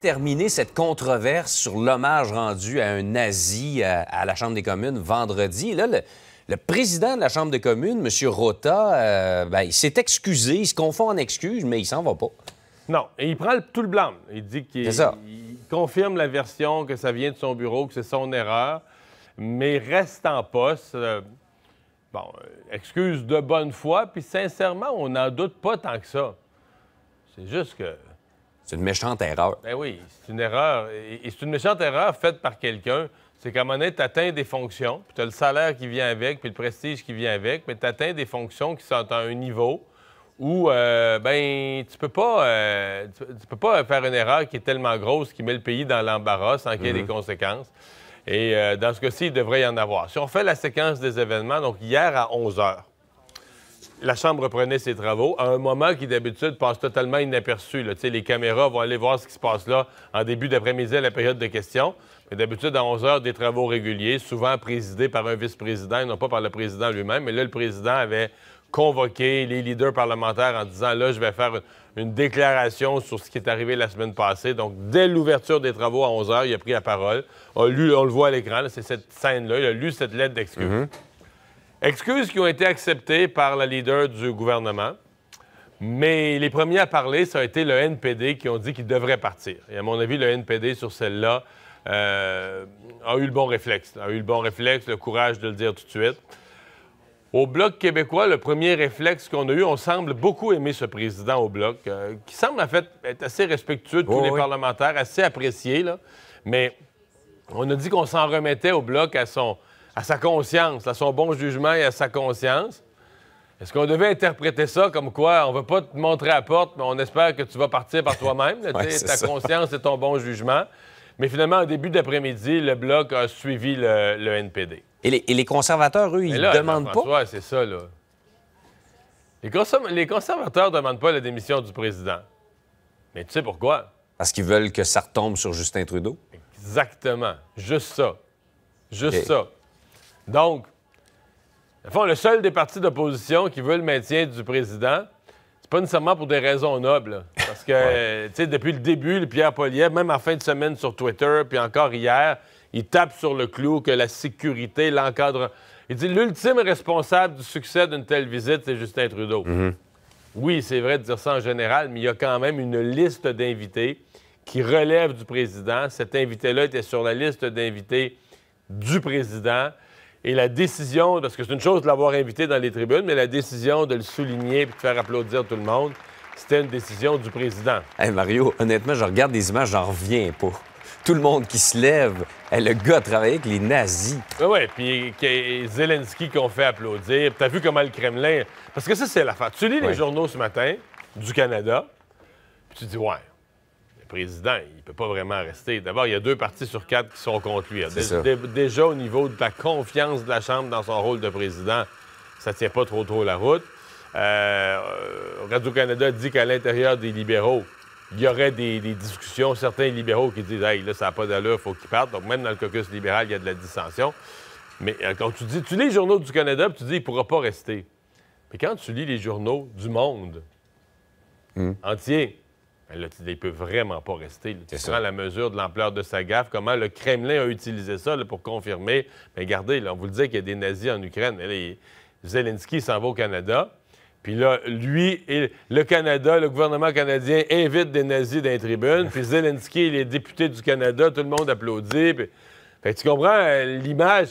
terminer cette controverse sur l'hommage rendu à un nazi à, la Chambre des communes vendredi. Là, le, président de la Chambre des communes, M. Rota, euh, ben, il s'est excusé, il se confond en excuses, mais il s'en va pas. Non, il prend tout le blâme. Il dit qu'il confirme la version que ça vient de son bureau, que c'est son erreur, mais reste en poste. Euh, bon, euh, excuse de bonne foi, puis sincèrement, on n'en doute pas tant que ça. C'est juste que c'est une méchante erreur. Ben oui, c'est une erreur. Et, c'est une méchante erreur faite par quelqu'un. C'est qu'à un moment donné, tu atteins des fonctions, puis tu as le salaire qui vient avec, puis le prestige qui vient avec, mais tu atteins des fonctions qui sont à un niveau où, euh, ben, tu peux pas euh, peux pas faire une erreur qui est tellement grosse qui met le pays dans l'embarras sans qu'il y ait des mhm. conséquences. Et euh, dans ce cas-ci, il devrait y en avoir. Si on fait la séquence des événements, donc hier à 11 h, la Chambre reprenait ses travaux à un moment qui d'habitude passe totalement inaperçu. Les caméras vont aller voir ce qui se passe là en début d'après-midi à la période de questions. Mais d'habitude, à 11 heures, des travaux réguliers, souvent présidés par un vice-président, non pas par le président lui-même. Mais là, le président avait convoqué les leaders parlementaires en disant là, je vais faire une, déclaration sur ce qui est arrivé la semaine passée. Donc, dès l'ouverture des travaux à 11 heures, il a pris la parole, on le voit à l'écran, c'est cette scène-là, il a lu cette lettre d'excuse. Mm-hmm. Excuses qui ont été acceptées par la leader du gouvernement. Mais les premiers à parler, ça a été le NPD qui ont dit qu'il devrait partir. Et à mon avis, le NPD sur celle-là euh, a eu le bon réflexe, a eu le bon réflexe, le courage de le dire tout de suite. Au Bloc québécois, le premier réflexe qu'on a eu, on semble beaucoup aimer ce président au Bloc, euh, qui semble en fait être assez respectueux de tous les parlementaires, assez apprécié, mais on a dit qu'on s'en remettait au Bloc à son, à sa conscience, à son bon jugement et à sa conscience. Est-ce qu'on devait interpréter ça comme quoi on ne va pas te montrer à la porte, mais on espère que tu vas partir par toi-même, ouais, ta conscience et ton bon jugement? Mais finalement, au début d'après-midi, le Bloc a suivi le, NPD. Et les, conservateurs, eux, ils ne demandent pas? c'est ça, là. Les, conservateurs ne demandent pas la démission du président. Mais tu sais pourquoi? Parce qu'ils veulent que ça retombe sur Justin Trudeau? Exactement. Juste ça. Juste ça. Donc, le le seul des partis d'opposition qui veut le maintien du président, c'est pas nécessairement pour des raisons nobles. Parce que, tu sais, depuis le début, le Pierre Poliev, même en fin de semaine sur Twitter, puis encore hier, il tape sur le clou que la sécurité l'encadre. Il dit l'ultime responsable du succès d'une telle visite, c'est Justin Trudeau. Mm-hmm. Oui, c'est vrai de dire ça en général, mais il y a quand même une liste d'invités qui relève du président. Cet invité-là était sur la liste d'invités du président. Et la décision, parce que c'est une chose de l'avoir invité dans les tribunes, mais la décision de le souligner et de faire applaudir tout le monde, c'était une décision du président. Mario, honnêtement, je regarde des images, j'en reviens pas. Tout le monde qui se lève, le gars a avec les nazis. Oui, oui, puis Zelensky qu'on fait applaudir. T'as vu comment le Kremlin... Parce que ça, c'est l'affaire. Tu lis les journaux ce matin du Canada, puis tu dis « Ouais, président, il ne peut pas vraiment rester. D'abord, il y a deux partis sur quatre qui sont contre lui. déjà, au niveau de la confiance de la Chambre dans son rôle de président, ça ne tient pas trop trop la route. Euh, Radio-Canada dit qu'à l'intérieur des libéraux, il y aurait des, discussions. Certains libéraux qui disent Hey, là, ça n'a pas d'allure, il faut qu'ils partent. Donc, même dans le caucus libéral, il y a de la dissension. Mais euh, quand tu dis, tu lis les journaux du Canada, puis tu dis Il ne pourra pas rester. Mais quand tu lis les journaux du monde hmm. entier, là, il ne peut vraiment pas rester. tu prends la mesure de l'ampleur de sa gaffe, comment le Kremlin a utilisé ça pour confirmer. Mais ben, regardez, on vous le disait qu'il y a des nazis en Ukraine, mais Zelensky s'en va au Canada. Puis là, lui et le Canada, le gouvernement canadien invite des nazis dans les tribunes. Puis Zelensky et les députés du Canada, tout le monde applaudit. tu comprends euh, l'image.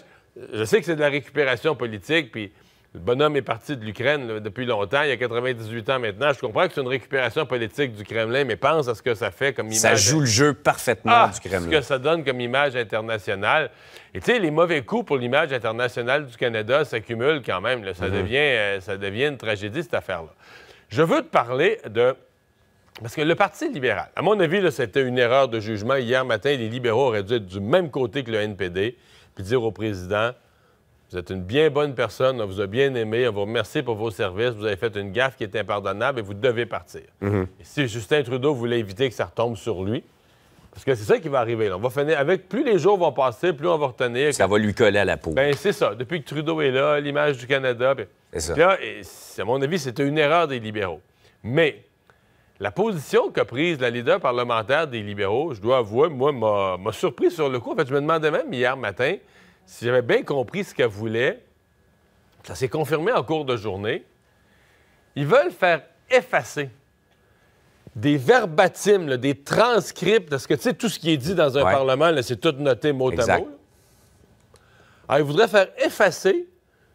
Je sais que c'est de la récupération politique, puis le bonhomme est parti de l'Ukraine depuis longtemps, il y a 98 ans maintenant. Je comprends que c'est une récupération politique du Kremlin, mais pense à ce que ça fait comme image. Ça joue le jeu parfaitement ah, du Kremlin. Ce que ça donne comme image internationale. Et tu sais, les mauvais coups pour l'image internationale du Canada s'accumulent quand même. Ça, mhm. devient, euh, ça devient une tragédie, cette affaire-là. Je veux te parler de parce que le Parti libéral, à mon avis, c'était une erreur de jugement. Hier matin, les libéraux auraient dû être du même côté que le NPD, puis dire au président, vous êtes une bien bonne personne, on vous a bien aimé, on vous remercie pour vos services, vous avez fait une gaffe qui est impardonnable et vous devez partir. Mhm. si Justin Trudeau voulait éviter que ça retombe sur lui, parce que c'est ça qui va arriver. Là. On va finir avec plus les jours vont passer, plus on va retenir. Ça va lui coller à la peau. Ben c'est ça. Depuis que Trudeau est là, l'image du Canada. c'est Ça. Là, à mon avis, c'était une erreur des libéraux. Mais la position qu'a prise la leader parlementaire des libéraux, je dois avouer, moi, m'a surpris sur le coup. En fait, je me demandais même hier matin si j'avais bien compris ce qu'elle voulait, ça s'est confirmé en cours de journée, ils veulent faire effacer des verbatims, des transcripts, parce que tu sais, tout ce qui est dit dans un Parlement, c'est tout noté mot à mot. Alors, ils voudraient faire effacer,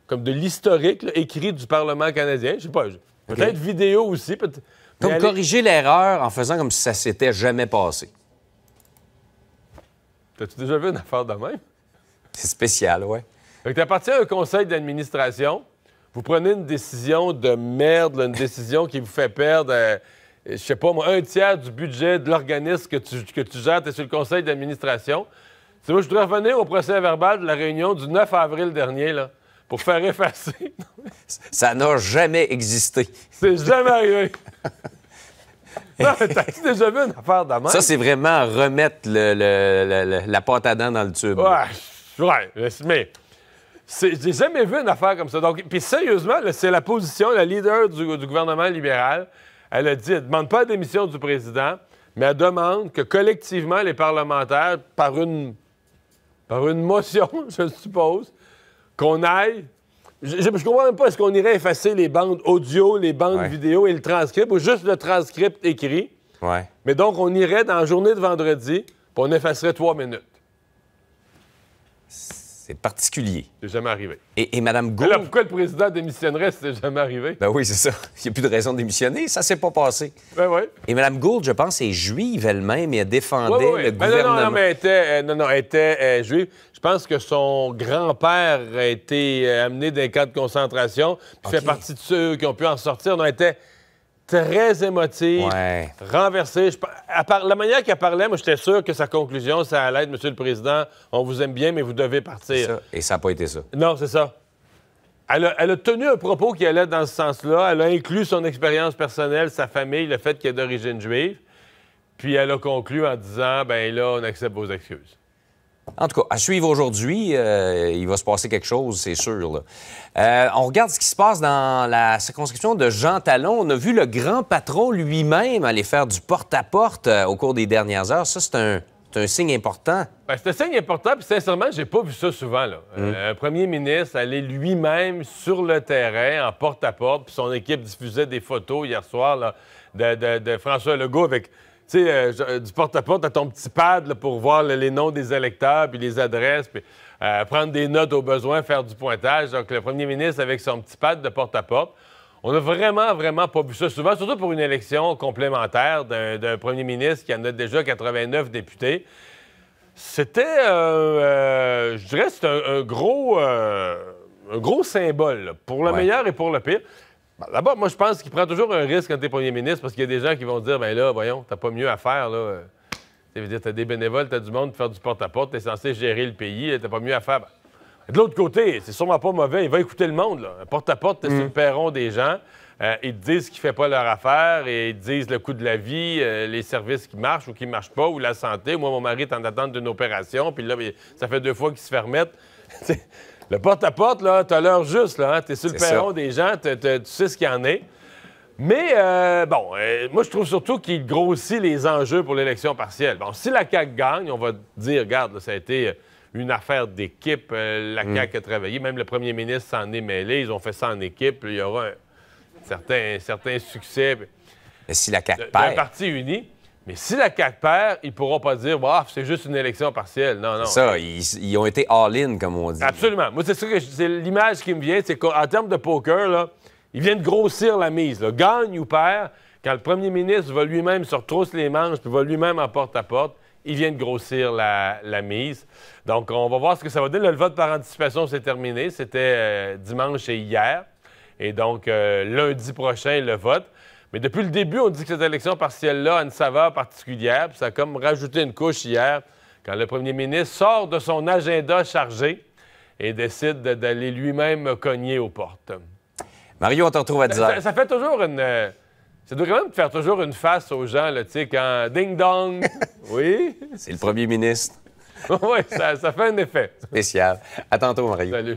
comme de l'historique écrit du Parlement canadien, je sais pas, peut-être vidéo aussi. Peut corriger l'erreur en faisant comme si ça s'était jamais passé. T'as-tu déjà vu une affaire de même? C'est spécial, oui. Fait que t'appartiens à un conseil d'administration, vous prenez une décision de merde, une décision qui vous fait perdre, euh, je sais pas moi, un tiers du budget de l'organisme que tu, que tu gères, t'es sur le conseil d'administration. Tu moi, je voudrais revenir au procès verbal de la réunion du 9 avril dernier, là, pour faire effacer. Ça n'a jamais existé. C'est jamais arrivé. Non, t'as-tu déjà vu une affaire d'amende Ça, c'est vraiment remettre la pâte à dents dans le tube. Ouais, mais j'ai jamais vu une affaire comme ça. Donc, puis sérieusement, c'est la position, la leader du, gouvernement libéral. Elle a dit, elle demande pas la démission du président, mais elle demande que collectivement, les parlementaires, par une, par une motion, je suppose, qu'on aille. Je, ne comprends même pas, est-ce qu'on irait effacer les bandes audio, les bandes vidéo et le transcript, ou juste le transcript écrit? Ouais. Mais donc, on irait dans la journée de vendredi, puis on effacerait trois minutes. C'est particulier. C'est jamais arrivé. Et, Mme Gould. Alors pourquoi le président démissionnerait si c'était jamais arrivé? Ben oui, c'est ça. Il n'y a plus de raison de démissionner. Ça s'est pas passé. Ben oui. Et Mme Gould, je pense, est juive elle-même et elle défendait le gouvernement. Ah, non, non, non, mais elle était, euh, euh, juive. Je pense que son grand-père a été euh, amené d'un des camps de concentration, puis fait partie de ceux qui ont pu en sortir. Non, elle était très émotive, renversée. à part, la manière qu'elle parlait, moi, j'étais sûr que sa conclusion, ça allait être Monsieur le Président, on vous aime bien, mais vous devez partir. Et ça n'a pas été ça. Non, c'est ça. Elle a, elle a, tenu un propos qui allait dans ce sens-là. Elle a inclus son expérience personnelle, sa famille, le fait qu'elle est d'origine juive. Puis elle a conclu en disant ben là, on accepte vos excuses. En tout cas, à suivre aujourd'hui, euh, il va se passer quelque chose, c'est sûr. Euh, on regarde ce qui se passe dans la circonscription de Jean Talon. On a vu le grand patron lui-même aller faire du porte-à-porte euh, au cours des dernières heures. Ça, c'est un, signe important. Ben, c'est un signe important, puis sincèrement, j'ai pas vu ça souvent. Hum. un premier ministre allait lui-même sur le terrain en porte-à-porte, puis son équipe diffusait des photos hier soir de, de François Legault avec tu sais, euh, euh, du porte-à-porte -à, ton petit pad pour voir les noms des électeurs, puis les adresses, puis euh, prendre des notes au besoin, faire du pointage. Donc, le premier ministre, avec son petit pad de porte-à-porte, on n'a vraiment, vraiment pas vu ça souvent, surtout pour une élection complémentaire d'un premier ministre qui en a déjà 89 députés. C'était, je dirais, c'est un, gros, un gros symbole, pour le meilleur et pour le pire. Là-bas, moi, je pense qu'il prend toujours un risque quand tu es premier ministre parce qu'il y a des gens qui vont dire ben là, voyons, t'as pas mieux à faire. Là. Euh, dire, t'as des bénévoles, as du monde, faire du porte-à-porte, t'es censé gérer le pays, t'as pas mieux à faire. Bah, de l'autre côté, c'est sûrement pas mauvais, il va écouter le monde. Là. Porte-à-porte, tu es sur le perron des gens. Euh, ils te disent qu'ils ne fait pas leur affaire et ils te disent le coût de la vie, euh, les services qui marchent ou qui ne marchent pas, ou la santé. Moi, mon mari est en attente d'une opération, puis là, ça fait deux fois qu'ils se fait remettre. Le porte-à-porte, là, t'as l'heure juste, là. tu hein. T'es sur le perron des gens, tu sais ce qu'il y en est. Mais euh, bon, euh, moi, je trouve surtout qu'il grossit les enjeux pour l'élection partielle. Bon, si la CAQ gagne, on va dire, regarde, ça a été euh, une affaire d'équipe. la mm. CAQ a travaillé. Même le premier ministre s'en est mêlé. Ils ont fait ça en équipe. Il y aura un certain, succès. Mais si la CAQ perd... Un parti uni. Mais si la CAQ perd, ils ne pourront pas dire bah, c'est juste une élection partielle. Non, non. Ça, ils, ont été all-in, comme on dit. Absolument. Moi, c'est ça que c'est l'image qui me vient, c'est qu'en termes de poker, là, ils viennent grossir la mise. Gagne ou perd, quand le premier ministre va lui-même se retrousser les manches puis va lui-même en porte-à-porte, ils viennent grossir la, mise. Donc, on va voir ce que ça va donner. Le vote par anticipation, s'est terminé. C'était euh, dimanche et hier. Et donc, euh, lundi prochain, le vote. Mais depuis le début, on dit que cette élection partielle-là a une saveur particulière, ça a comme rajouté une couche hier, quand le premier ministre sort de son agenda chargé et décide d'aller lui-même cogner aux portes. Mario, on te retrouve à 10 Ça, fait toujours une... Euh, ça doit quand même faire toujours une face aux gens, tu sais, quand ding-dong, oui. C'est le premier ministre. oui, ça, ça fait un effet. Spécial. À tantôt, Mario. Salut.